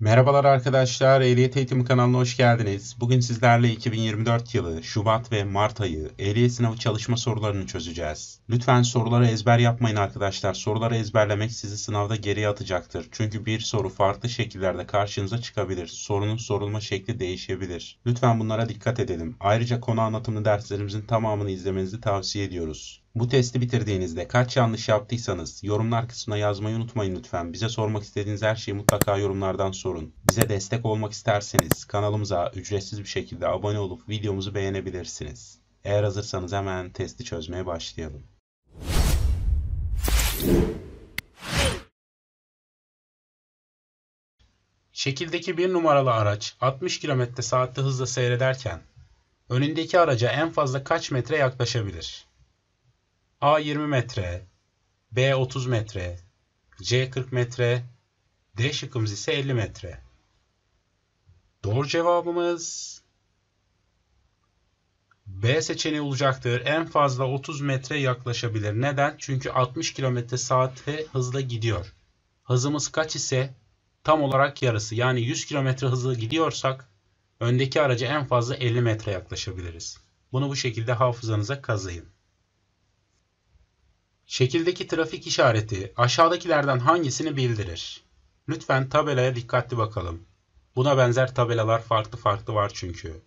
Merhabalar arkadaşlar, Ehliyet Eğitimi kanalına hoş geldiniz. Bugün sizlerle 2024 yılı Şubat ve Mart ayı ehliyet sınavı çalışma sorularını çözeceğiz. Lütfen soruları ezber yapmayın arkadaşlar. Soruları ezberlemek sizi sınavda geriye atacaktır. Çünkü bir soru farklı şekillerde karşınıza çıkabilir. Sorunun sorulma şekli değişebilir. Lütfen bunlara dikkat edelim. Ayrıca konu anlatımlı derslerimizin tamamını izlemenizi tavsiye ediyoruz. Bu testi bitirdiğinizde kaç yanlış yaptıysanız yorumlar kısmına yazmayı unutmayın lütfen. Bize sormak istediğiniz her şeyi mutlaka yorumlardan sorun. Bize destek olmak isterseniz kanalımıza ücretsiz bir şekilde abone olup videomuzu beğenebilirsiniz. Eğer hazırsanız hemen testi çözmeye başlayalım. Şekildeki bir numaralı araç 60 km saatte hızla seyrederken önündeki araca en fazla kaç metre yaklaşabilir? A 20 metre, B 30 metre, C 40 metre, D şıkkımız ise 50 metre. Doğru cevabımız B seçeneği olacaktır. En fazla 30 metre yaklaşabilir. Neden? Çünkü 60 km saate hızla gidiyor. Hızımız kaç ise tam olarak yarısı. Yani 100 km hızla gidiyorsak öndeki araca en fazla 50 metre yaklaşabiliriz. Bunu bu şekilde hafızanıza kazıyın. Şekildeki trafik işareti aşağıdakilerden hangisini bildirir? Lütfen tabelaya dikkatli bakalım. Buna benzer tabelalar farklı farklı var çünkü.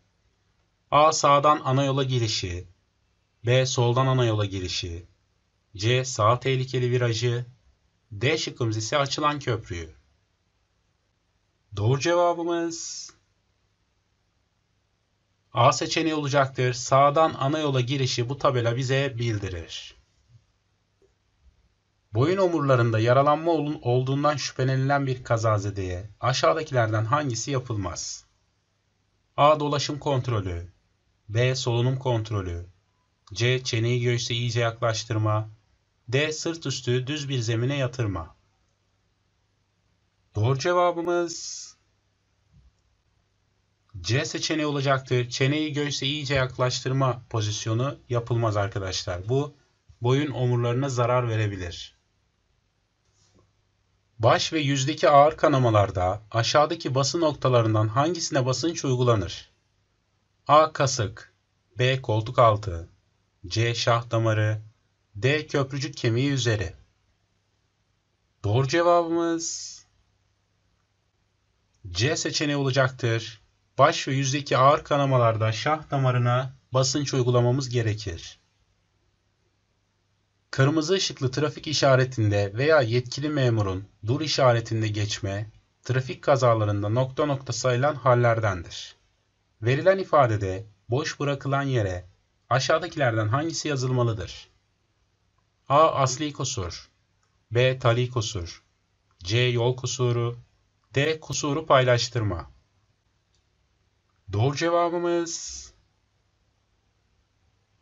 A sağdan ana yola girişi, B soldan ana yola girişi, C sağ tehlikeli virajı, D şıkkımız ise açılan köprüyü. Doğru cevabımız A seçeneği olacaktır. Sağdan ana yola girişi bu tabela bize bildirir. Boyun omurlarında yaralanma olduğundan şüphelenilen bir kazazedeye aşağıdakilerden hangisi yapılmaz? A. Dolaşım kontrolü B. Solunum kontrolü C. Çeneyi göğüse iyice yaklaştırma D. Sırt üstü düz bir zemine yatırma Doğru cevabımız C seçeneği olacaktır. Çeneyi göğüse iyice yaklaştırma pozisyonu yapılmaz arkadaşlar. Bu boyun omurlarına zarar verebilir. Baş ve yüzdeki ağır kanamalarda aşağıdaki basın noktalarından hangisine basınç uygulanır? A. Kasık B. Koltuk altı C. Şah damarı D. Köprücük kemiği üzeri Doğru cevabımız C seçeneği olacaktır. Baş ve yüzdeki ağır kanamalarda şah damarına basınç uygulamamız gerekir. Kırmızı ışıklı trafik işaretinde veya yetkili memurun dur işaretinde geçme, trafik kazalarında nokta nokta sayılan hallerdendir. Verilen ifadede boş bırakılan yere aşağıdakilerden hangisi yazılmalıdır? A. Asli kusur B. Tali kusur C. Yol kusuru D. Kusuru paylaştırma Doğru cevabımız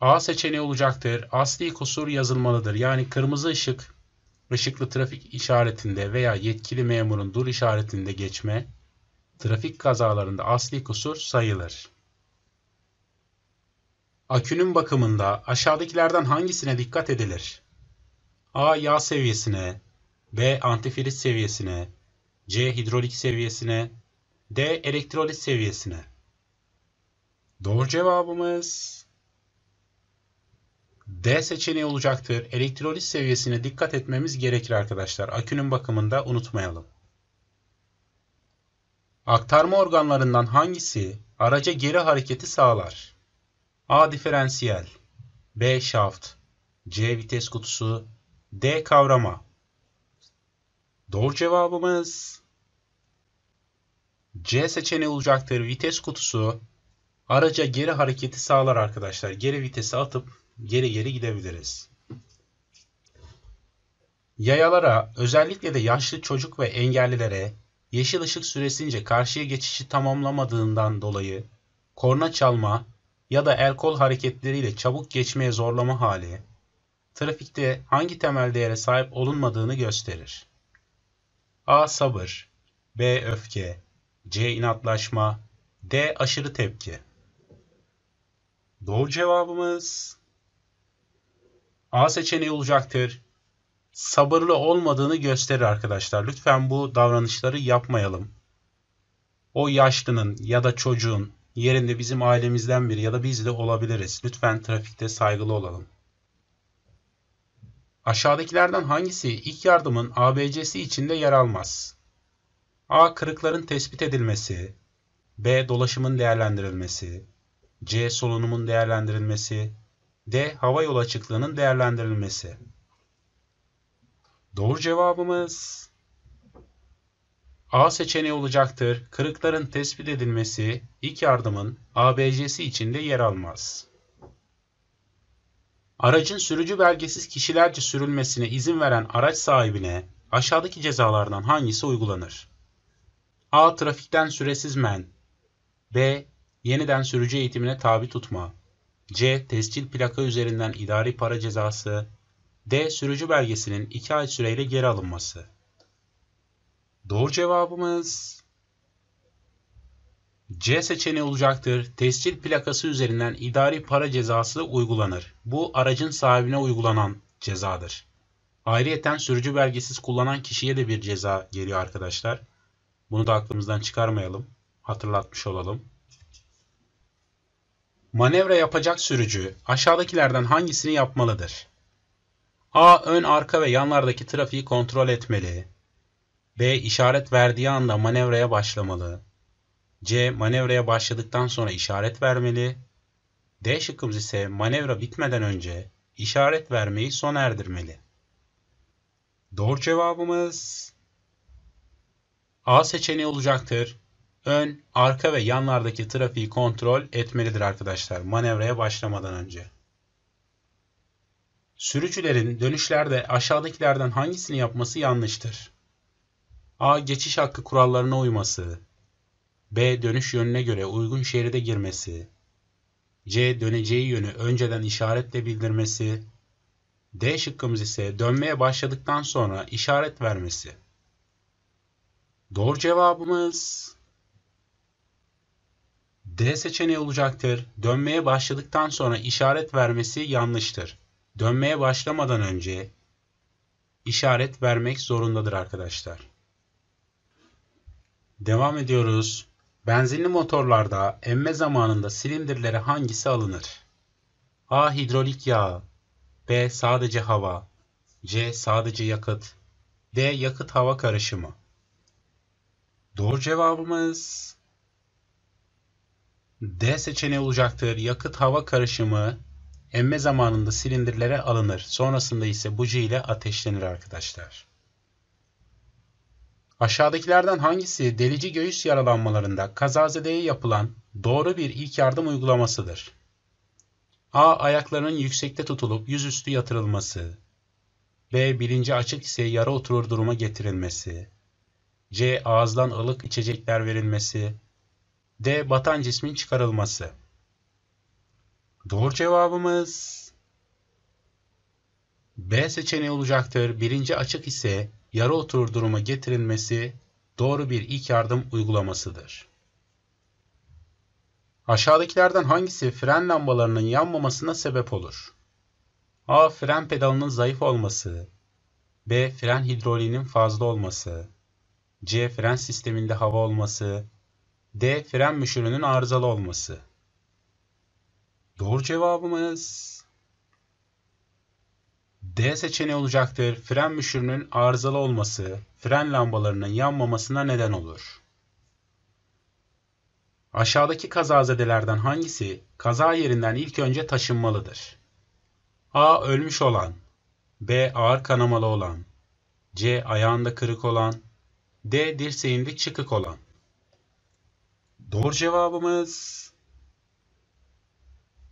A seçeneği olacaktır. Asli kusur yazılmalıdır. Yani kırmızı ışık, ışıklı trafik işaretinde veya yetkili memurun dur işaretinde geçme, trafik kazalarında asli kusur sayılır. Akünün bakımında aşağıdakilerden hangisine dikkat edilir? A. Yağ seviyesine B. Antifriz seviyesine C. Hidrolik seviyesine D. Elektrolit seviyesine Doğru cevabımız D seçeneği olacaktır. Elektrolit seviyesine dikkat etmemiz gerekir arkadaşlar. Akünün bakımında unutmayalım. Aktarma organlarından hangisi araca geri hareketi sağlar? A. Diferansiyel B. Şaft C. Vites kutusu D. Kavrama Doğru cevabımız C seçeneği olacaktır. Vites kutusu araca geri hareketi sağlar arkadaşlar. Geri vitesi atıp geri geri gidebiliriz. Yayalara, özellikle de yaşlı çocuk ve engellilere yeşil ışık süresince karşıya geçişi tamamlamadığından dolayı korna çalma ya da el kol hareketleriyle çabuk geçmeye zorlama hali, trafikte hangi temel değere sahip olunmadığını gösterir. A. Sabır B. Öfke C. inatlaşma D. Aşırı tepki Doğru cevabımız A seçeneği olacaktır. Sabırlı olmadığını gösterir arkadaşlar. Lütfen bu davranışları yapmayalım. O yaşlının ya da çocuğun yerinde bizim ailemizden biri ya da biz de olabiliriz. Lütfen trafikte saygılı olalım. Aşağıdakilerden hangisi ilk yardımın ABC'si içinde yer almaz? A. Kırıkların tespit edilmesi. B. Dolaşımın değerlendirilmesi. C. Solunumun değerlendirilmesi. D. Hava Havayolu açıklığının değerlendirilmesi. Doğru cevabımız A seçeneği olacaktır. Kırıkların tespit edilmesi ilk yardımın ABC'si içinde yer almaz. Aracın sürücü belgesiz kişilerce sürülmesine izin veren araç sahibine aşağıdaki cezalardan hangisi uygulanır? A. Trafikten süresiz men. B. Yeniden sürücü eğitimine tabi tutma. C. Tescil plaka üzerinden idari para cezası. D. Sürücü belgesinin 2 ay süreyle geri alınması. Doğru cevabımız C seçeneği olacaktır. Tescil plakası üzerinden idari para cezası uygulanır. Bu aracın sahibine uygulanan cezadır. Ayrıyeten sürücü belgesiz kullanan kişiye de bir ceza geliyor arkadaşlar. Bunu da aklımızdan çıkarmayalım. Hatırlatmış olalım. Manevra yapacak sürücü aşağıdakilerden hangisini yapmalıdır? A. Ön, arka ve yanlardaki trafiği kontrol etmeli. B. işaret verdiği anda manevraya başlamalı. C. Manevraya başladıktan sonra işaret vermeli. D şıkkımız ise manevra bitmeden önce işaret vermeyi sona erdirmeli. Doğru cevabımız A seçeneği olacaktır ön, arka ve yanlardaki trafiği kontrol etmelidir arkadaşlar manevraya başlamadan önce. Sürücülerin dönüşlerde aşağıdakilerden hangisini yapması yanlıştır? A. Geçiş hakkı kurallarına uyması. B. Dönüş yönüne göre uygun şeride girmesi. C. Döneceği yönü önceden işaretle bildirmesi. D şıkkımız ise dönmeye başladıktan sonra işaret vermesi. Doğru cevabımız D seçeneği olacaktır. Dönmeye başladıktan sonra işaret vermesi yanlıştır. Dönmeye başlamadan önce işaret vermek zorundadır arkadaşlar. Devam ediyoruz. Benzinli motorlarda emme zamanında silindirlere hangisi alınır? A. Hidrolik yağ B. Sadece hava C. Sadece yakıt D. Yakıt hava karışımı Doğru cevabımız D seçeneği olacaktır. Yakıt hava karışımı emme zamanında silindirlere alınır. Sonrasında ise buji ile ateşlenir arkadaşlar. Aşağıdakilerden hangisi delici göğüs yaralanmalarında kazazedeye yapılan doğru bir ilk yardım uygulamasıdır? A. Ayaklarının yüksekte tutulup yüzüstü yatırılması. B. Bilinci açık ise yara oturur duruma getirilmesi. C. Ağızdan ılık içecekler verilmesi. D. Batan cismin çıkarılması. Doğru cevabımız B seçeneği olacaktır. Birinci açık ise yarı oturur duruma getirilmesi doğru bir ilk yardım uygulamasıdır. Aşağıdakilerden hangisi fren lambalarının yanmamasına sebep olur? A. Fren pedalının zayıf olması. B. Fren hidroliğinin fazla olması. C. Fren sisteminde hava olması. D. Fren müşürünün arızalı olması. Doğru cevabımız D seçeneği olacaktır. Fren müşürünün arızalı olması fren lambalarının yanmamasına neden olur. Aşağıdaki kazazedelerden hangisi kaza yerinden ilk önce taşınmalıdır? A. Ölmüş olan B. Ağır kanamalı olan C. Ayağında kırık olan D. Dirseğinde çıkık olan Doğru cevabımız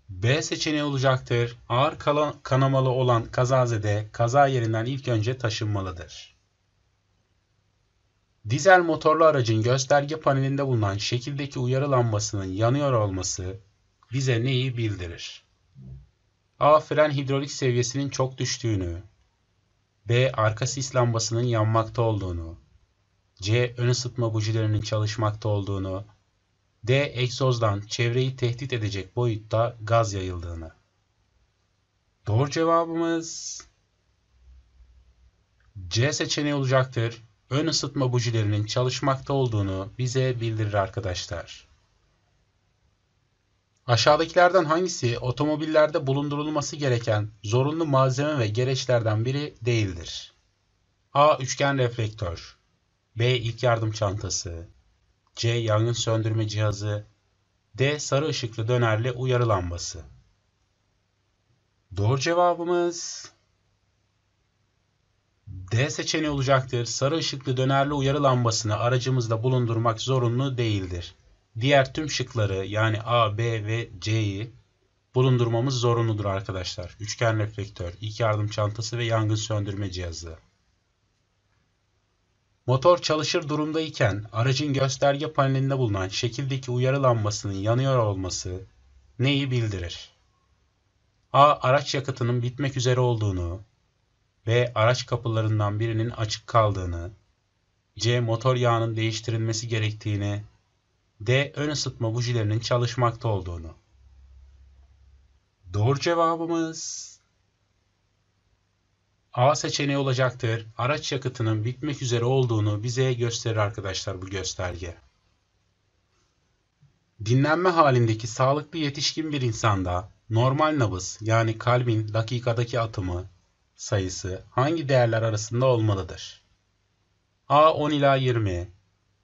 B seçeneği olacaktır. Ağır kanamalı olan kazazede kaza yerinden ilk önce taşınmalıdır. Dizel motorlu aracın gösterge panelinde bulunan şekildeki uyarı lambasının yanıyor olması bize neyi bildirir? A. Fren hidrolik seviyesinin çok düştüğünü. B. Arka sis lambasının yanmakta olduğunu. C. Ön ısıtma bujilerinin çalışmakta olduğunu. D. Egzozdan çevreyi tehdit edecek boyutta gaz yayıldığını. Doğru cevabımız C seçeneği olacaktır. Ön ısıtma bujilerinin çalışmakta olduğunu bize bildirir arkadaşlar. Aşağıdakilerden hangisi otomobillerde bulundurulması gereken zorunlu malzeme ve gereçlerden biri değildir? A. Üçgen reflektör B. İlk yardım çantası C. Yangın söndürme cihazı D. Sarı ışıklı dönerli uyarı lambası Doğru cevabımız D seçeneği olacaktır. Sarı ışıklı dönerli uyarı lambasını aracımızda bulundurmak zorunlu değildir. Diğer tüm şıkları yani A, B ve C'yi bulundurmamız zorunludur arkadaşlar. Üçgen reflektör, ilk yardım çantası ve yangın söndürme cihazı. Motor çalışır durumdayken aracın gösterge panelinde bulunan şekildeki uyarı lambasının yanıyor olması neyi bildirir? A. Araç yakıtının bitmek üzere olduğunu B. Araç kapılarından birinin açık kaldığını C. Motor yağının değiştirilmesi gerektiğini D. Ön ısıtma bujilerinin çalışmakta olduğunu. Doğru cevabımız A seçeneği olacaktır. Araç yakıtının bitmek üzere olduğunu bize gösterir arkadaşlar bu gösterge. Dinlenme halindeki sağlıklı yetişkin bir insanda normal nabız yani kalbin dakikadaki atımı sayısı hangi değerler arasında olmalıdır? A 10 ila 20,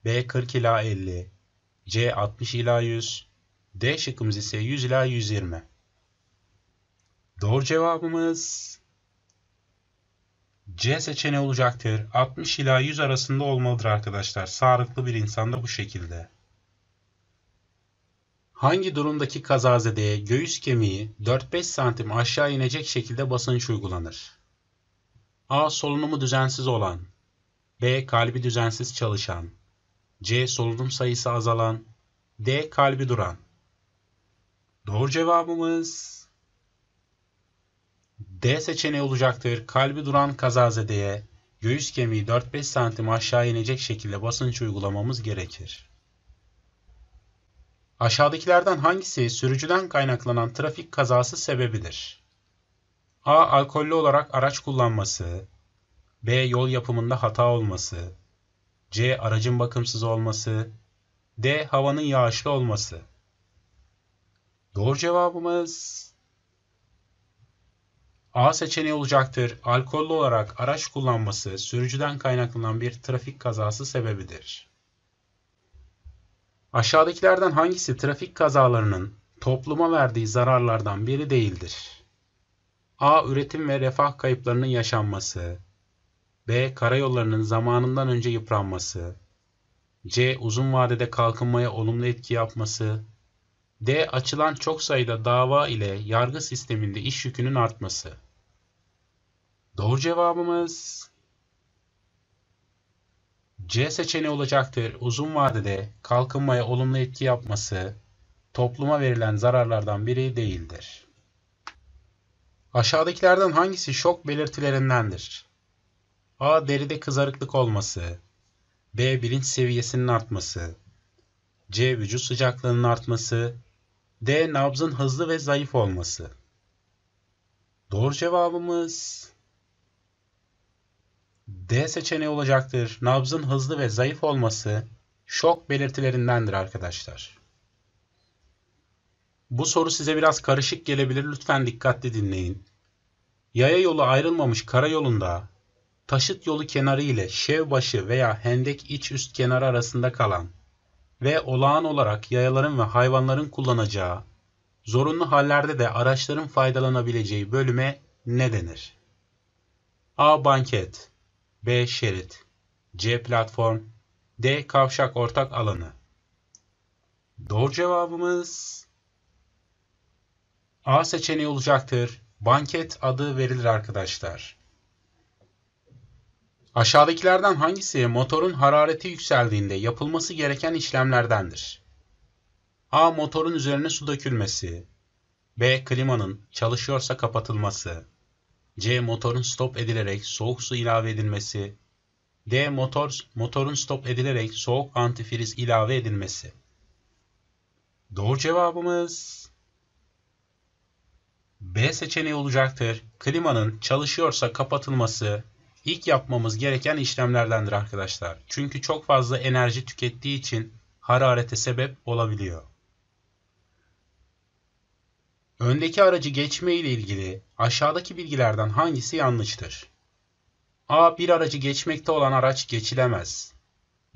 B 40 ila 50, C 60 ila 100, D şıkkımız ise 100 ila 120. Doğru cevabımız C seçeneği olacaktır. 60 ila 100 arasında olmalıdır arkadaşlar. Sağlıklı bir insanda bu şekilde. Hangi durumdaki kazazedeye göğüs kemiği 4-5 santim aşağı inecek şekilde basınç uygulanır? A. Solunumu düzensiz olan B. Kalbi düzensiz çalışan C. Solunum sayısı azalan D. Kalbi duran Doğru cevabımız D seçeneği olacaktır. Kalbi duran kazazedeye göğüs kemiği 4-5 santim aşağı inecek şekilde basınç uygulamamız gerekir. Aşağıdakilerden hangisi sürücüden kaynaklanan trafik kazası sebebidir? A. Alkollü olarak araç kullanması. B. Yol yapımında hata olması. C. Aracın bakımsız olması. D. Havanın yağışlı olması. Doğru cevabımız A seçeneği olacaktır. Alkollü olarak araç kullanması sürücüden kaynaklanan bir trafik kazası sebebidir. Aşağıdakilerden hangisi trafik kazalarının topluma verdiği zararlardan biri değildir? A. Üretim ve refah kayıplarının yaşanması. B. Karayollarının zamanından önce yıpranması. C. Uzun vadede kalkınmaya olumlu etki yapması. D. Açılan çok sayıda dava ile yargı sisteminde iş yükünün artması. Doğru cevabımız C seçeneği olacaktır. Uzun vadede kalkınmaya olumlu etki yapması topluma verilen zararlardan biri değildir. Aşağıdakilerden hangisi şok belirtilerindendir? A. Deride kızarıklık olması. B. Bilinç seviyesinin artması. C. Vücut sıcaklığının artması. D. Nabzın hızlı ve zayıf olması. Doğru cevabımız D seçeneği olacaktır. Nabzın hızlı ve zayıf olması şok belirtilerindendir arkadaşlar. Bu soru size biraz karışık gelebilir. Lütfen dikkatli dinleyin. Yaya yolu ayrılmamış karayolunda taşıt yolu kenarı ile şevbaşı veya hendek iç üst kenarı arasında kalan ve olağan olarak yayaların ve hayvanların kullanacağı, zorunlu hallerde de araçların faydalanabileceği bölüme ne denir? A. Banket B. Şerit C. Platform D. Kavşak ortak alanı Doğru cevabımız A seçeneği olacaktır. Banket adı verilir arkadaşlar. Aşağıdakilerden hangisi motorun harareti yükseldiğinde yapılması gereken işlemlerdendir? A. Motorun üzerine su dökülmesi. B. Klimanın çalışıyorsa kapatılması. C. Motorun stop edilerek soğuk su ilave edilmesi. D. Motor, motorun stop edilerek soğuk antifriz ilave edilmesi. Doğru cevabımız B seçeneği olacaktır. Klimanın çalışıyorsa kapatılması ilk yapmamız gereken işlemlerdendir arkadaşlar. Çünkü çok fazla enerji tükettiği için hararete sebep olabiliyor. Öndeki aracı geçme ile ilgili Aşağıdaki bilgilerden hangisi yanlıştır? A. Bir aracı geçmekte olan araç geçilemez.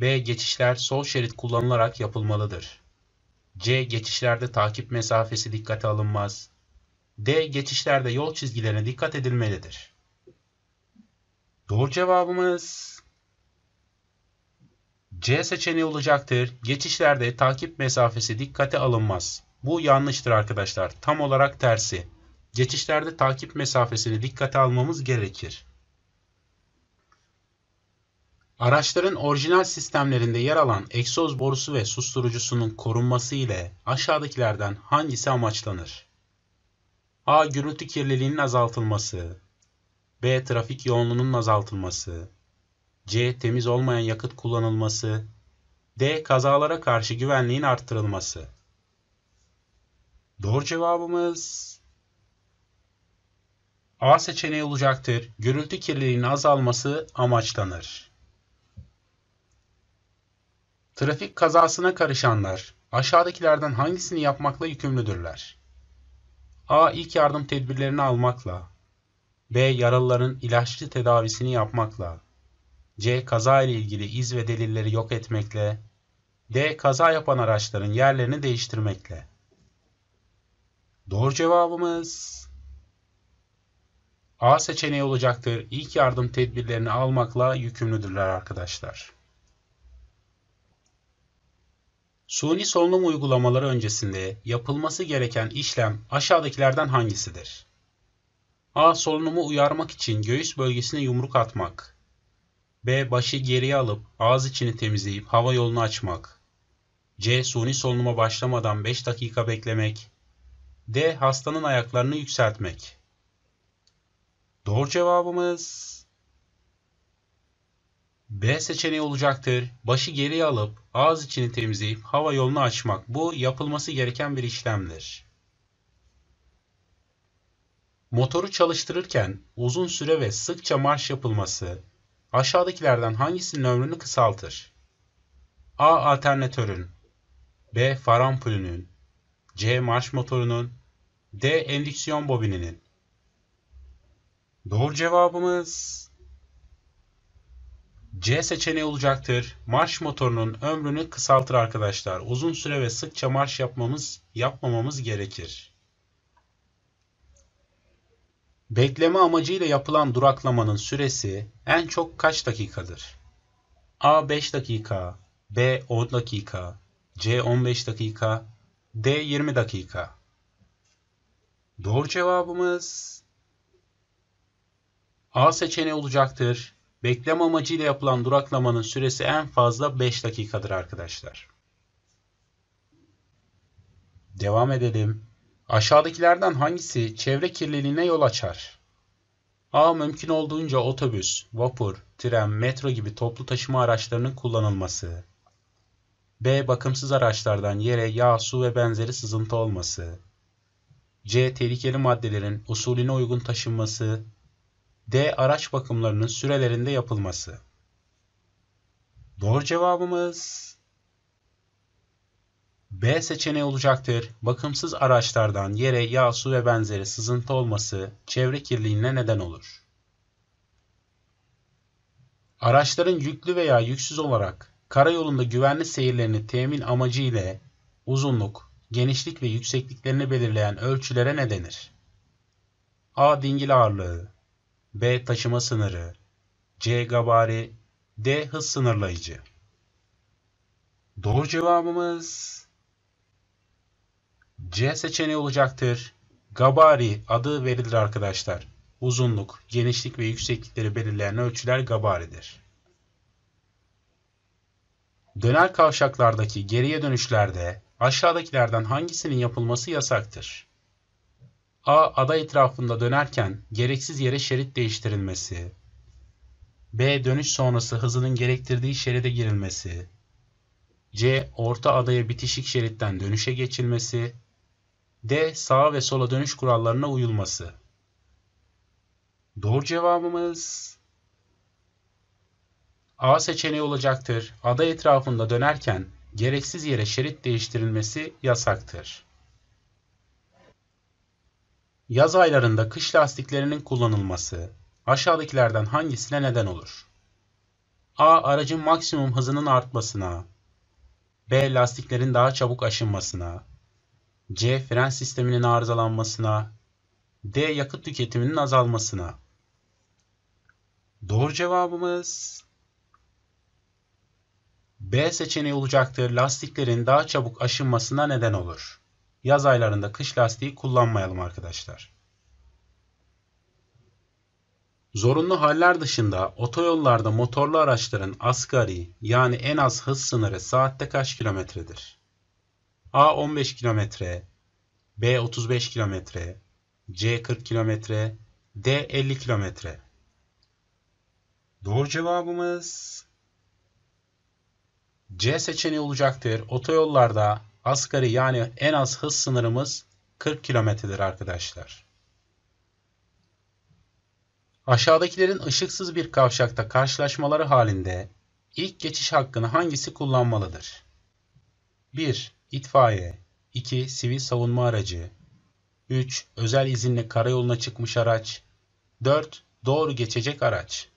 B. Geçişler sol şerit kullanılarak yapılmalıdır. C. Geçişlerde takip mesafesi dikkate alınmaz. D. Geçişlerde yol çizgilerine dikkat edilmelidir. Doğru cevabımız C seçeneği olacaktır. Geçişlerde takip mesafesi dikkate alınmaz. Bu yanlıştır arkadaşlar. Tam olarak tersi. Geçişlerde takip mesafesini dikkate almamız gerekir. Araçların orijinal sistemlerinde yer alan egzoz borusu ve susturucusunun korunması ile aşağıdakilerden hangisi amaçlanır? A. Gürültü kirliliğinin azaltılması B. Trafik yoğunluğunun azaltılması C. Temiz olmayan yakıt kullanılması D. Kazalara karşı güvenliğin arttırılması Doğru cevabımız A seçeneği olacaktır. Gürültü kirliliğinin azalması amaçlanır. Trafik kazasına karışanlar aşağıdakilerden hangisini yapmakla yükümlüdürler? A. İlk yardım tedbirlerini almakla. B. Yaralıların ilaçlı tedavisini yapmakla. C. Kaza ile ilgili iz ve delilleri yok etmekle. D. Kaza yapan araçların yerlerini değiştirmekle. Doğru cevabımız A seçeneği olacaktır. İlk yardım tedbirlerini almakla yükümlüdürler arkadaşlar. Suni solunum uygulamaları öncesinde yapılması gereken işlem aşağıdakilerden hangisidir? A. Solunumu uyarmak için göğüs bölgesine yumruk atmak. B. Başı geriye alıp ağız içini temizleyip hava yolunu açmak. C. Suni solunuma başlamadan 5 dakika beklemek. D. Hastanın ayaklarını yükseltmek. Doğru cevabımız B seçeneği olacaktır. Başı geriye alıp ağız içini temizleyip hava yolunu açmak. Bu yapılması gereken bir işlemdir. Motoru çalıştırırken uzun süre ve sıkça marş yapılması aşağıdakilerden hangisinin ömrünü kısaltır? A. Alternatörün B. Farampülünün C. Marş motorunun D. Endüksiyon bobininin Doğru cevabımız C seçeneği olacaktır. Marş motorunun ömrünü kısaltır arkadaşlar. Uzun süre ve sıkça marş yapmamız, yapmamamız gerekir. Bekleme amacıyla yapılan duraklamanın süresi en çok kaç dakikadır? A 5 dakika, B 10 dakika, C 15 dakika, D 20 dakika. Doğru cevabımız A seçeneği olacaktır. Bekleme amacıyla yapılan duraklamanın süresi en fazla 5 dakikadır arkadaşlar. Devam edelim. Aşağıdakilerden hangisi çevre kirliliğine yol açar? A. Mümkün olduğunca otobüs, vapur, tren, metro gibi toplu taşıma araçlarının kullanılması. B. Bakımsız araçlardan yere yağ, su ve benzeri sızıntı olması. C. Tehlikeli maddelerin usulüne uygun taşınması D. Araç bakımlarının sürelerinde yapılması. Doğru cevabımız B seçeneği olacaktır. Bakımsız araçlardan yere yağ, su ve benzeri sızıntı olması çevre kirliliğine neden olur. Araçların yüklü veya yüksüz olarak karayolunda güvenli seyirlerini temin amacı ile uzunluk, genişlik ve yüksekliklerini belirleyen ölçülere ne denir? A. Dingil ağırlığı B. Taşıma sınırı C. Gabari D. Hız sınırlayıcı Doğru cevabımız C seçeneği olacaktır. Gabari adı verilir arkadaşlar. Uzunluk, genişlik ve yükseklikleri belirleyen ölçüler gabaridir. Döner kavşaklardaki geriye dönüşlerde aşağıdakilerden hangisinin yapılması yasaktır? A. Ada etrafında dönerken gereksiz yere şerit değiştirilmesi. B. Dönüş sonrası hızının gerektirdiği şeride girilmesi. C. Orta adaya bitişik şeritten dönüşe geçilmesi. D. Sağa ve sola dönüş kurallarına uyulması. Doğru cevabımız A seçeneği olacaktır. Ada etrafında dönerken gereksiz yere şerit değiştirilmesi yasaktır. Yaz aylarında kış lastiklerinin kullanılması aşağıdakilerden hangisine neden olur? A. Aracın maksimum hızının artmasına B. Lastiklerin daha çabuk aşınmasına C. Fren sisteminin arızalanmasına D. Yakıt tüketiminin azalmasına Doğru cevabımız B seçeneği olacaktır. Lastiklerin daha çabuk aşınmasına neden olur. Yaz aylarında kış lastiği kullanmayalım arkadaşlar. Zorunlu haller dışında otoyollarda motorlu araçların asgari yani en az hız sınırı saatte kaç kilometredir? A 15 kilometre, B 35 kilometre, C 40 kilometre, D 50 kilometre. Doğru cevabımız C seçeneği olacaktır. Otoyollarda Asgari yani en az hız sınırımız 40 kilometredir arkadaşlar. Aşağıdakilerin ışıksız bir kavşakta karşılaşmaları halinde ilk geçiş hakkını hangisi kullanmalıdır? 1. İtfaiye 2. Sivil savunma aracı 3. Özel izinle karayoluna çıkmış araç 4. Doğru geçecek araç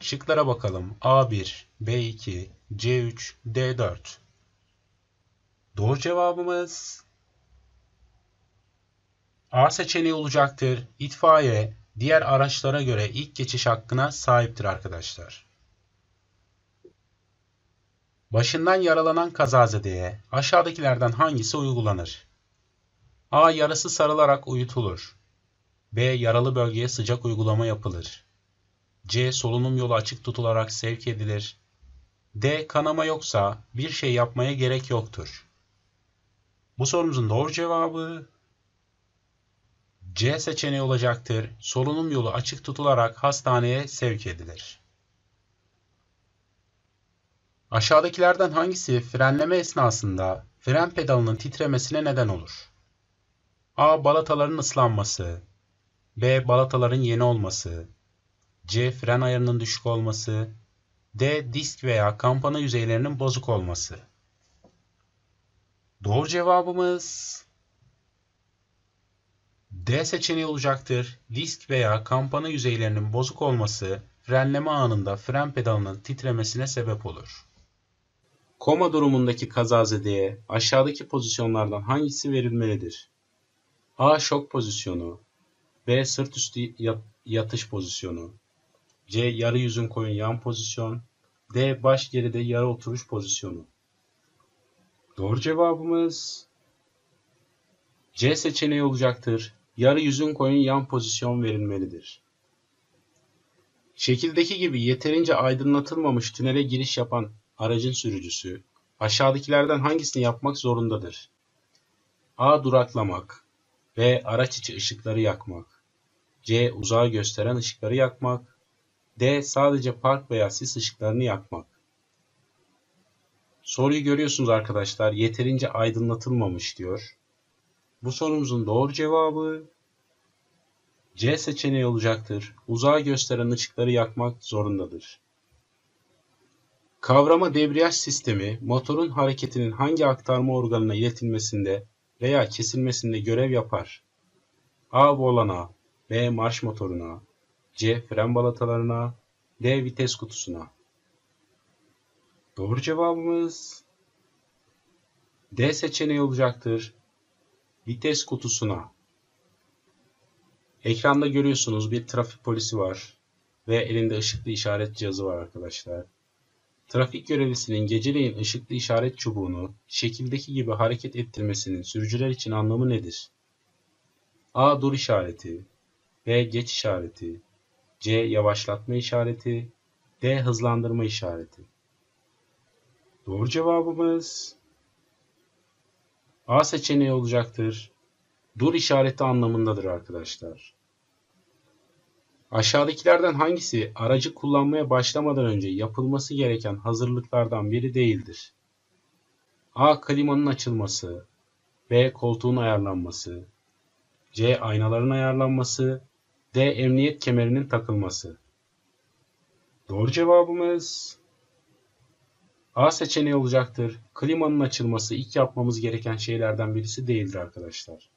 Şıklara bakalım. A1, B2, C3, D4 Doğru cevabımız A seçeneği olacaktır. İtfaiye diğer araçlara göre ilk geçiş hakkına sahiptir arkadaşlar. Başından yaralanan kazazedeye aşağıdakilerden hangisi uygulanır? A. Yarası sarılarak uyutulur. B. Yaralı bölgeye sıcak uygulama yapılır. C. Solunum yolu açık tutularak sevk edilir. D. Kanama yoksa bir şey yapmaya gerek yoktur. Bu sorumuzun doğru cevabı C seçeneği olacaktır. Solunum yolu açık tutularak hastaneye sevk edilir. Aşağıdakilerden hangisi frenleme esnasında fren pedalının titremesine neden olur? A. Balataların ıslanması B. Balataların yeni olması C. Fren ayarının düşük olması D. Disk veya kampana yüzeylerinin bozuk olması Doğru cevabımız D seçeneği olacaktır. Disk veya kampana yüzeylerinin bozuk olması frenleme anında fren pedalının titremesine sebep olur. Koma durumundaki kazazedeye aşağıdaki pozisyonlardan hangisi verilmelidir? A. Şok pozisyonu B. Sırt üstü yatış pozisyonu C. Yarı yüzün koyun yan pozisyon D. Baş geride yarı oturuş pozisyonu Doğru cevabımız C seçeneği olacaktır. Yarı yüzün koyun yan pozisyon verilmelidir. Şekildeki gibi yeterince aydınlatılmamış tünele giriş yapan aracın sürücüsü aşağıdakilerden hangisini yapmak zorundadır? A. Duraklamak B. Araç içi ışıkları yakmak C. Uzağa gösteren ışıkları yakmak D. Sadece park veya sis ışıklarını yakmak Soruyu görüyorsunuz arkadaşlar. Yeterince aydınlatılmamış diyor. Bu sorumuzun doğru cevabı C seçeneği olacaktır. Uzağa gösteren ışıkları yakmak zorundadır. Kavrama debriyaj sistemi motorun hareketinin hangi aktarma organına iletilmesinde veya kesilmesinde görev yapar. A. Volana B. Marş motoruna C. Fren balatalarına D. Vites kutusuna Doğru cevabımız D seçeneği olacaktır. Vites kutusuna. Ekranda görüyorsunuz bir trafik polisi var ve elinde ışıklı işaret cihazı var arkadaşlar. Trafik görevlisinin geceleyin ışıklı işaret çubuğunu şekildeki gibi hareket ettirmesinin sürücüler için anlamı nedir? A. Dur işareti B. Geç işareti C. Yavaşlatma işareti D. Hızlandırma işareti Doğru cevabımız A seçeneği olacaktır. Dur işareti anlamındadır arkadaşlar. Aşağıdakilerden hangisi aracı kullanmaya başlamadan önce yapılması gereken hazırlıklardan biri değildir? A. Klimanın açılması B. Koltuğun ayarlanması C. Aynaların ayarlanması D. Emniyet kemerinin takılması Doğru cevabımız A seçeneği olacaktır. Klimanın açılması ilk yapmamız gereken şeylerden birisi değildir arkadaşlar.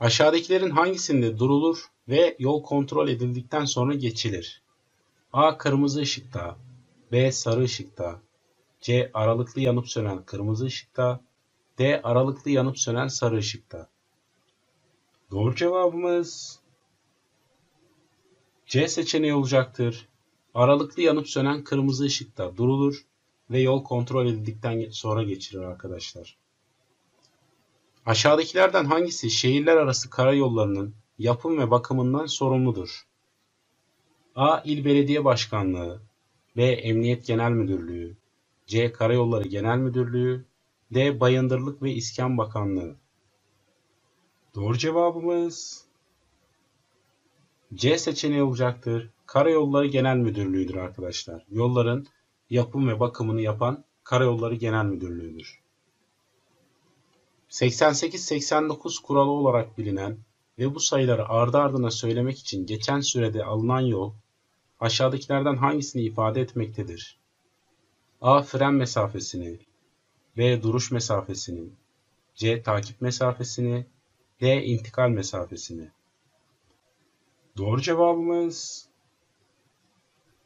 Aşağıdakilerin hangisinde durulur ve yol kontrol edildikten sonra geçilir? A. Kırmızı ışıkta. B. Sarı ışıkta. C. Aralıklı yanıp sönen kırmızı ışıkta. D. Aralıklı yanıp sönen sarı ışıkta. Doğru cevabımız C seçeneği olacaktır. Aralıklı yanıp sönen kırmızı ışıkta durulur ve yol kontrol edildikten sonra geçirir arkadaşlar. Aşağıdakilerden hangisi şehirler arası karayollarının yapım ve bakımından sorumludur? A. İl Belediye Başkanlığı B. Emniyet Genel Müdürlüğü C. Karayolları Genel Müdürlüğü D. Bayındırlık ve İskan Bakanlığı Doğru cevabımız C seçeneği olacaktır. Karayolları Genel Müdürlüğü'dür arkadaşlar. Yolların yapım ve bakımını yapan Karayolları Genel Müdürlüğü'dür. 88-89 kuralı olarak bilinen ve bu sayıları ardı ardına söylemek için geçen sürede alınan yol aşağıdakilerden hangisini ifade etmektedir? A. Fren mesafesini B. Duruş mesafesini C. Takip mesafesini D. intikal mesafesini Doğru cevabımız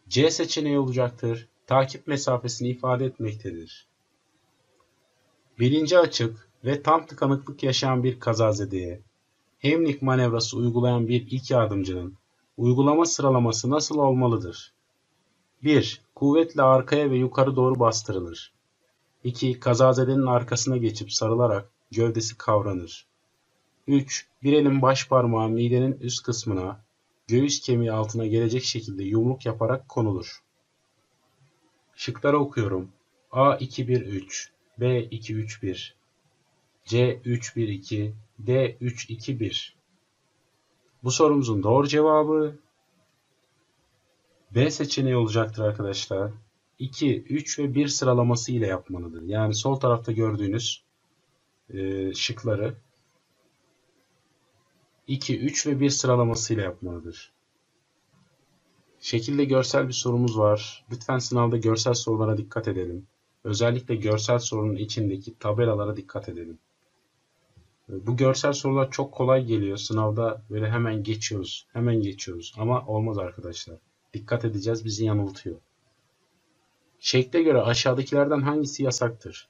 C seçeneği olacaktır. Takip mesafesini ifade etmektedir. Bilinci açık ve tam tıkanıklık yaşayan bir kazazedeye, hemlik manevrası uygulayan bir ilk yardımcının uygulama sıralaması nasıl olmalıdır? 1. Kuvvetle arkaya ve yukarı doğru bastırılır. 2. Kazazedenin arkasına geçip sarılarak gövdesi kavranır. 3. Bir elin baş parmağı midenin üst kısmına, göğüs kemiği altına gelecek şekilde yumruk yaparak konulur. Şıkları okuyorum. A213, B231, C312, D321. Bu sorumuzun doğru cevabı B seçeneği olacaktır arkadaşlar. 2, 3 ve 1 sıralaması ile yapmalıdır. Yani sol tarafta gördüğünüz e, şıkları 2, 3 ve 1 sıralamasıyla yapmalıdır. Şekilde görsel bir sorumuz var. Lütfen sınavda görsel sorulara dikkat edelim. Özellikle görsel sorunun içindeki tabelalara dikkat edelim. Bu görsel sorular çok kolay geliyor. Sınavda böyle hemen geçiyoruz. Hemen geçiyoruz. Ama olmaz arkadaşlar. Dikkat edeceğiz. Bizi yanıltıyor. Şekle göre aşağıdakilerden hangisi yasaktır?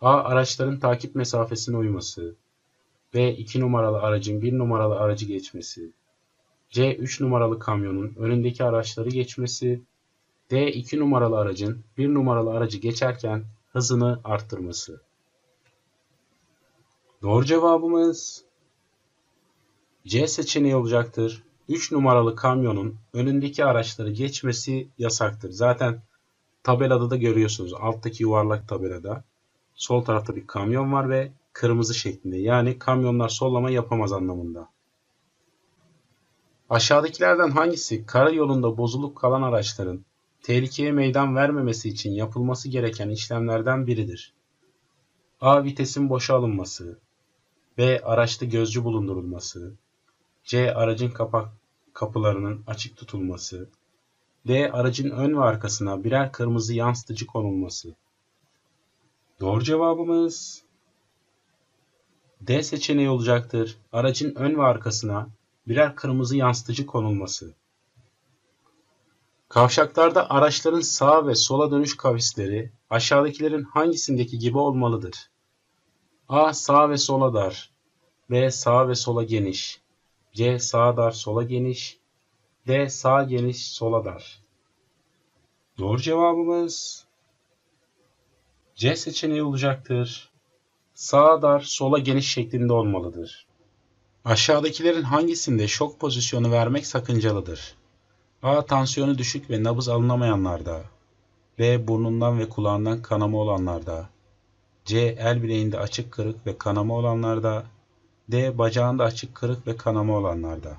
A. Araçların takip mesafesine uyması. B. 2 numaralı aracın 1 numaralı aracı geçmesi. C. 3 numaralı kamyonun önündeki araçları geçmesi. D. 2 numaralı aracın 1 numaralı aracı geçerken hızını arttırması. Doğru cevabımız C seçeneği olacaktır. 3 numaralı kamyonun önündeki araçları geçmesi yasaktır. Zaten tabelada da görüyorsunuz. Alttaki yuvarlak tabelada sol tarafta bir kamyon var ve kırmızı şeklinde. Yani kamyonlar sollama yapamaz anlamında. Aşağıdakilerden hangisi karayolunda bozuluk kalan araçların tehlikeye meydan vermemesi için yapılması gereken işlemlerden biridir? A. Vitesin boşa alınması B. Araçta gözcü bulundurulması C. Aracın kapak kapılarının açık tutulması D. Aracın ön ve arkasına birer kırmızı yansıtıcı konulması Doğru cevabımız D seçeneği olacaktır. Aracın ön ve arkasına birer kırmızı yansıtıcı konulması. Kavşaklarda araçların sağ ve sola dönüş kavisleri aşağıdakilerin hangisindeki gibi olmalıdır? A. sağ ve sola dar. B. sağ ve sola geniş. C. sağ dar, sola geniş. D. sağ geniş, sola dar. Doğru cevabımız C seçeneği olacaktır sağa dar, sola geniş şeklinde olmalıdır. Aşağıdakilerin hangisinde şok pozisyonu vermek sakıncalıdır? A. Tansiyonu düşük ve nabız alınamayanlarda. B. Burnundan ve kulağından kanama olanlarda. C. El bileğinde açık kırık ve kanama olanlarda. D. Bacağında açık kırık ve kanama olanlarda.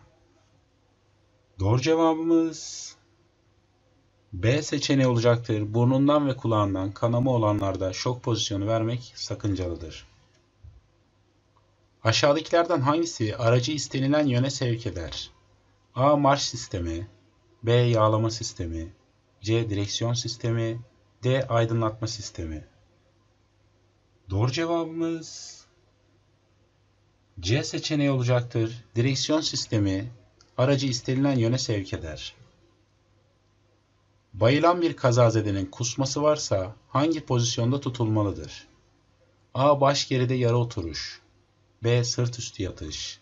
Doğru cevabımız B seçeneği olacaktır. Burnundan ve kulağından kanama olanlarda şok pozisyonu vermek sakıncalıdır. Aşağıdakilerden hangisi aracı istenilen yöne sevk eder? A. Marş sistemi B. Yağlama sistemi C. Direksiyon sistemi D. Aydınlatma sistemi Doğru cevabımız C seçeneği olacaktır. Direksiyon sistemi aracı istenilen yöne sevk eder. Bayılan bir kazazedenin kusması varsa hangi pozisyonda tutulmalıdır? A. Baş geride yarı oturuş B. Sırt üstü yatış.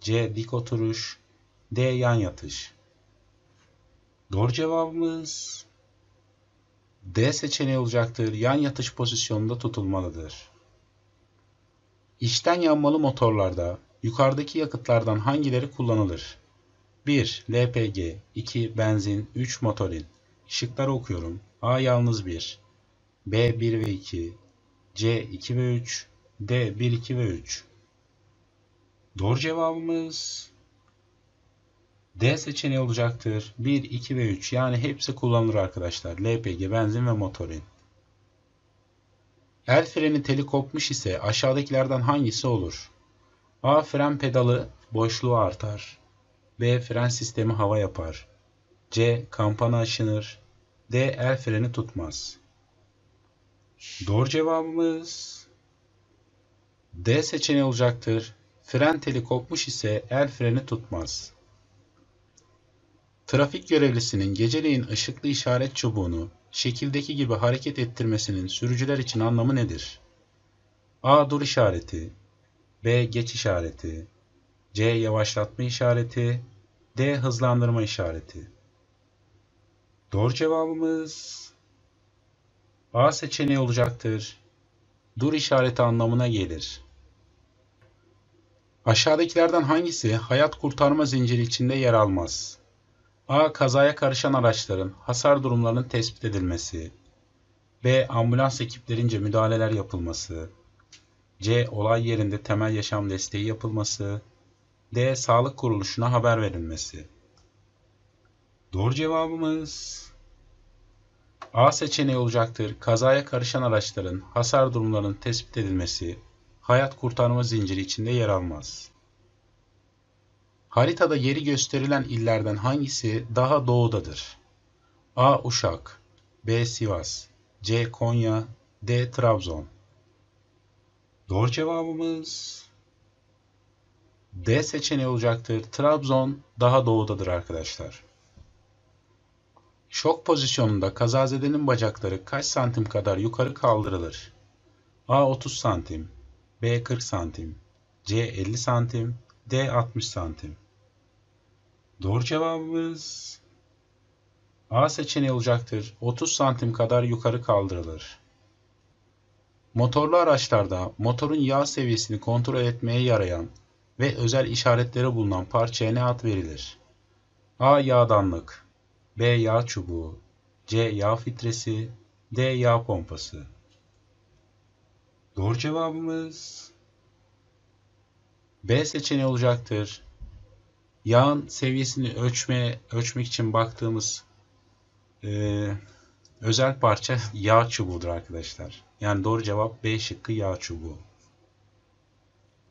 C. Dik oturuş. D. Yan yatış. Doğru cevabımız D seçeneği olacaktır. Yan yatış pozisyonunda tutulmalıdır. İçten yanmalı motorlarda yukarıdaki yakıtlardan hangileri kullanılır? 1. LPG 2. Benzin 3. Motorin Işıkları okuyorum. A. Yalnız 1 B. 1 ve 2 C. 2 ve 3 D. 1, 2 ve 3 Doğru cevabımız D seçeneği olacaktır. 1, 2 ve 3 yani hepsi kullanılır arkadaşlar. LPG, benzin ve motorin. El freni teli kopmuş ise aşağıdakilerden hangisi olur? A. Fren pedalı boşluğu artar. B. Fren sistemi hava yapar. C. Kampana aşınır. D. El freni tutmaz. Doğru cevabımız D seçeneği olacaktır. Fren teli kopmuş ise el freni tutmaz. Trafik görevlisinin geceleyin ışıklı işaret çubuğunu şekildeki gibi hareket ettirmesinin sürücüler için anlamı nedir? A. Dur işareti B. Geç işareti C. Yavaşlatma işareti D. Hızlandırma işareti Doğru cevabımız A seçeneği olacaktır. Dur işareti anlamına gelir. Aşağıdakilerden hangisi hayat kurtarma zinciri içinde yer almaz? A. Kazaya karışan araçların hasar durumlarının tespit edilmesi. B. Ambulans ekiplerince müdahaleler yapılması. C. Olay yerinde temel yaşam desteği yapılması. D. Sağlık kuruluşuna haber verilmesi. Doğru cevabımız A seçeneği olacaktır. Kazaya karışan araçların hasar durumlarının tespit edilmesi, hayat kurtarma zinciri içinde yer almaz. Haritada yeri gösterilen illerden hangisi daha doğudadır? A. Uşak B. Sivas C. Konya D. Trabzon Doğru cevabımız D seçeneği olacaktır. Trabzon daha doğudadır arkadaşlar. Şok pozisyonunda kazazedenin bacakları kaç santim kadar yukarı kaldırılır? A 30 santim, B 40 santim, C 50 santim, D 60 santim. Doğru cevabımız A seçeneği olacaktır. 30 santim kadar yukarı kaldırılır. Motorlu araçlarda motorun yağ seviyesini kontrol etmeye yarayan ve özel işaretlere bulunan parçaya ne ad verilir? A. Yağdanlık B. Yağ çubuğu C. Yağ filtresi D. Yağ pompası Doğru cevabımız B seçeneği olacaktır. Yağın seviyesini ölçme ölçmek için baktığımız e, özel parça yağ çubuğudur arkadaşlar. Yani doğru cevap B şıkkı yağ çubuğu.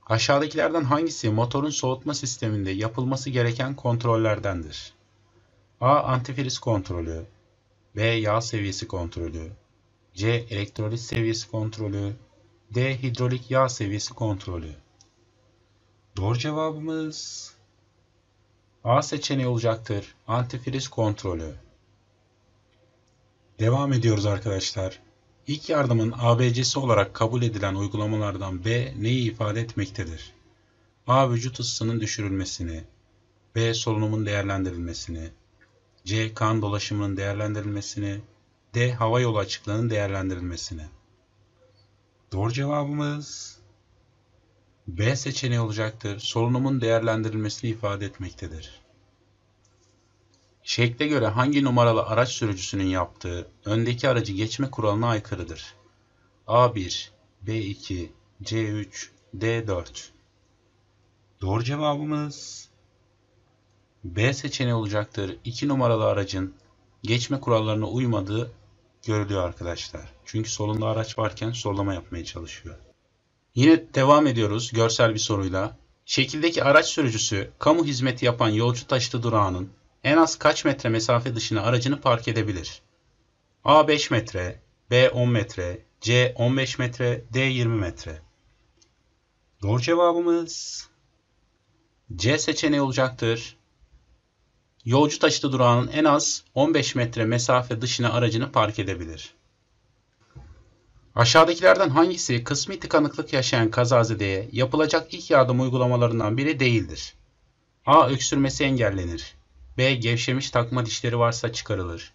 Aşağıdakilerden hangisi motorun soğutma sisteminde yapılması gereken kontrollerdendir? A. Antifriz kontrolü B. Yağ seviyesi kontrolü C. Elektrolit seviyesi kontrolü D. Hidrolik yağ seviyesi kontrolü. Doğru cevabımız A seçeneği olacaktır. Antifriz kontrolü. Devam ediyoruz arkadaşlar. İlk yardımın ABC'si olarak kabul edilen uygulamalardan B neyi ifade etmektedir? A. Vücut ısısının düşürülmesini. B. Solunumun değerlendirilmesini. C. Kan dolaşımının değerlendirilmesini. D. Hava yolu açıklığının değerlendirilmesini. Doğru cevabımız B seçeneği olacaktır. Sorunumun değerlendirilmesini ifade etmektedir. Şekle göre hangi numaralı araç sürücüsünün yaptığı öndeki aracı geçme kuralına aykırıdır? A1, B2, C3, D4. Doğru cevabımız B seçeneği olacaktır. 2 numaralı aracın geçme kurallarına uymadığı görülüyor arkadaşlar. Çünkü solunda araç varken sollama yapmaya çalışıyor. Yine devam ediyoruz görsel bir soruyla. Şekildeki araç sürücüsü kamu hizmeti yapan yolcu taşıtı durağının en az kaç metre mesafe dışına aracını park edebilir? A 5 metre, B 10 metre, C 15 metre, D 20 metre. Doğru cevabımız C seçeneği olacaktır yolcu taşıtı durağının en az 15 metre mesafe dışına aracını park edebilir. Aşağıdakilerden hangisi kısmi tıkanıklık yaşayan kazazedeye yapılacak ilk yardım uygulamalarından biri değildir? A. Öksürmesi engellenir. B. Gevşemiş takma dişleri varsa çıkarılır.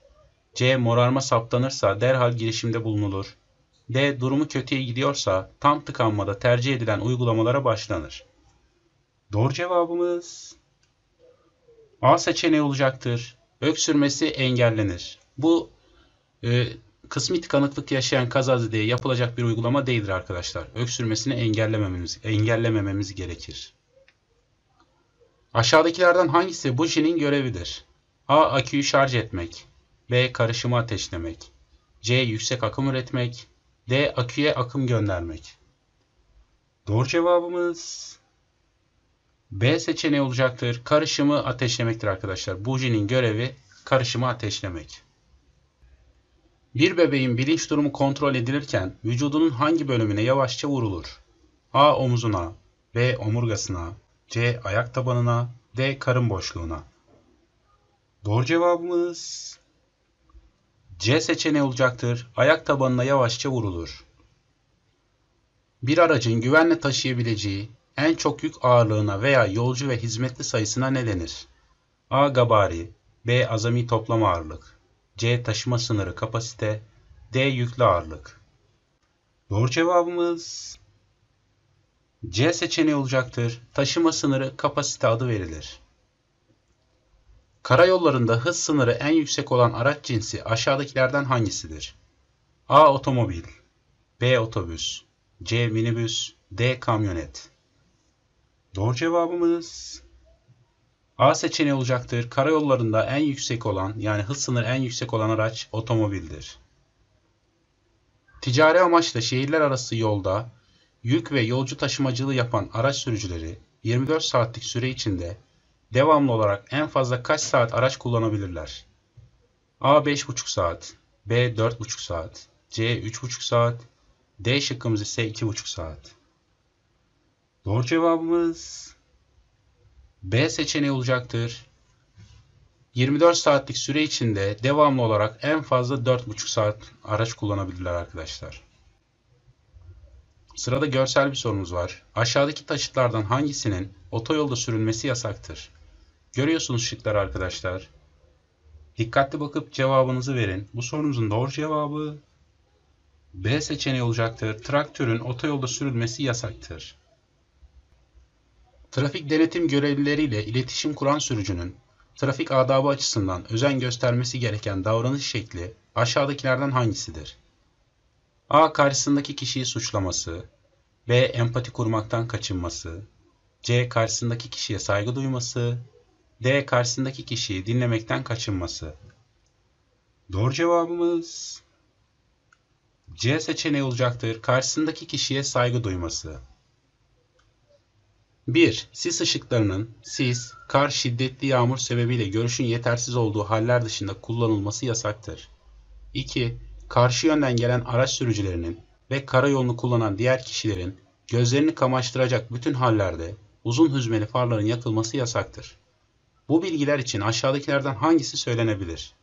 C. Morarma saptanırsa derhal girişimde bulunulur. D. Durumu kötüye gidiyorsa tam tıkanmada tercih edilen uygulamalara başlanır. Doğru cevabımız A seçeneği olacaktır. Öksürmesi engellenir. Bu e, kısmi tıkanıklık yaşayan kazazedeye yapılacak bir uygulama değildir arkadaşlar. Öksürmesini engellemememiz, engellemememiz gerekir. Aşağıdakilerden hangisi bu jinin görevidir? A. Aküyü şarj etmek. B. Karışımı ateşlemek. C. Yüksek akım üretmek. D. Aküye akım göndermek. Doğru cevabımız B seçeneği olacaktır. Karışımı ateşlemektir arkadaşlar. Bujinin görevi karışımı ateşlemek. Bir bebeğin bilinç durumu kontrol edilirken vücudunun hangi bölümüne yavaşça vurulur? A. Omuzuna B. Omurgasına C. Ayak tabanına D. Karın boşluğuna Doğru cevabımız C seçeneği olacaktır. Ayak tabanına yavaşça vurulur. Bir aracın güvenle taşıyabileceği en çok yük ağırlığına veya yolcu ve hizmetli sayısına ne denir? A. Gabari B. Azami toplam ağırlık C. Taşıma sınırı kapasite D. Yüklü ağırlık Doğru cevabımız C seçeneği olacaktır. Taşıma sınırı kapasite adı verilir. Karayollarında hız sınırı en yüksek olan araç cinsi aşağıdakilerden hangisidir? A. Otomobil B. Otobüs C. Minibüs D. Kamyonet Doğru cevabımız A seçeneği olacaktır. Karayollarında en yüksek olan yani hız sınırı en yüksek olan araç otomobildir. Ticari amaçla şehirler arası yolda yük ve yolcu taşımacılığı yapan araç sürücüleri 24 saatlik süre içinde devamlı olarak en fazla kaç saat araç kullanabilirler? A 5,5 saat, B 4,5 saat, C 3,5 saat, D şıkkımız ise 2,5 saat. Doğru cevabımız B seçeneği olacaktır. 24 saatlik süre içinde devamlı olarak en fazla 4,5 saat araç kullanabilirler arkadaşlar. Sırada görsel bir sorumuz var. Aşağıdaki taşıtlardan hangisinin otoyolda sürülmesi yasaktır? Görüyorsunuz şıklar arkadaşlar. Dikkatli bakıp cevabınızı verin. Bu sorumuzun doğru cevabı B seçeneği olacaktır. Traktörün otoyolda sürülmesi yasaktır. Trafik denetim görevlileriyle iletişim kuran sürücünün trafik adabı açısından özen göstermesi gereken davranış şekli aşağıdakilerden hangisidir? A. Karşısındaki kişiyi suçlaması B. Empati kurmaktan kaçınması C. Karşısındaki kişiye saygı duyması D. Karşısındaki kişiyi dinlemekten kaçınması Doğru cevabımız C seçeneği olacaktır. Karşısındaki kişiye saygı duyması. 1. Sis ışıklarının sis, kar, şiddetli yağmur sebebiyle görüşün yetersiz olduğu haller dışında kullanılması yasaktır. 2. Karşı yönden gelen araç sürücülerinin ve karayolunu kullanan diğer kişilerin gözlerini kamaştıracak bütün hallerde uzun hüzmeli farların yakılması yasaktır. Bu bilgiler için aşağıdakilerden hangisi söylenebilir?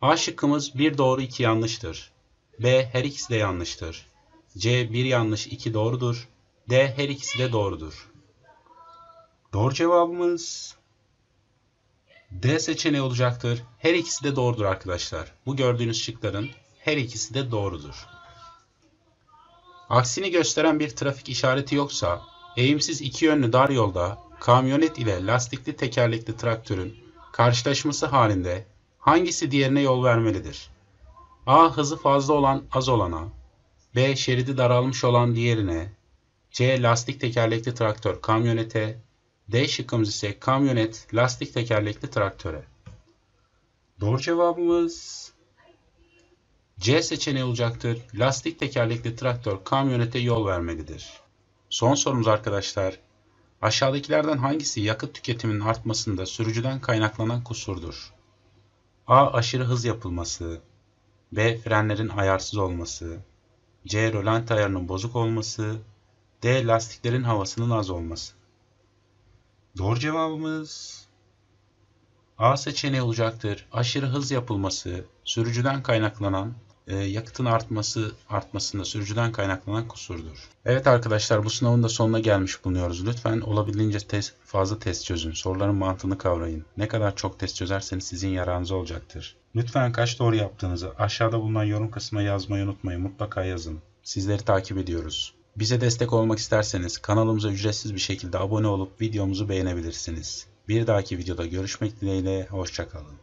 A şıkkımız 1 doğru 2 yanlıştır. B her ikisi de yanlıştır. C 1 yanlış 2 doğrudur. D. Her ikisi de doğrudur. Doğru cevabımız D seçeneği olacaktır. Her ikisi de doğrudur arkadaşlar. Bu gördüğünüz şıkların her ikisi de doğrudur. Aksini gösteren bir trafik işareti yoksa eğimsiz iki yönlü dar yolda kamyonet ile lastikli tekerlekli traktörün karşılaşması halinde hangisi diğerine yol vermelidir? A. Hızı fazla olan az olana B. Şeridi daralmış olan diğerine C. Lastik tekerlekli traktör kamyonete. D şıkkımız ise kamyonet lastik tekerlekli traktöre. Doğru cevabımız C seçeneği olacaktır. Lastik tekerlekli traktör kamyonete yol vermelidir. Son sorumuz arkadaşlar. Aşağıdakilerden hangisi yakıt tüketiminin artmasında sürücüden kaynaklanan kusurdur? A. Aşırı hız yapılması. B. Frenlerin ayarsız olması. C. Rölanti ayarının bozuk olması. D. Lastiklerin havasının az olması. Doğru cevabımız A seçeneği olacaktır. Aşırı hız yapılması, sürücüden kaynaklanan e, yakıtın artması artmasında sürücüden kaynaklanan kusurdur. Evet arkadaşlar bu sınavın da sonuna gelmiş bulunuyoruz. Lütfen olabildiğince test, fazla test çözün. Soruların mantığını kavrayın. Ne kadar çok test çözerseniz sizin yararınız olacaktır. Lütfen kaç doğru yaptığınızı aşağıda bulunan yorum kısmına yazmayı unutmayın. Mutlaka yazın. Sizleri takip ediyoruz. Bize destek olmak isterseniz kanalımıza ücretsiz bir şekilde abone olup videomuzu beğenebilirsiniz. Bir dahaki videoda görüşmek dileğiyle, hoşçakalın.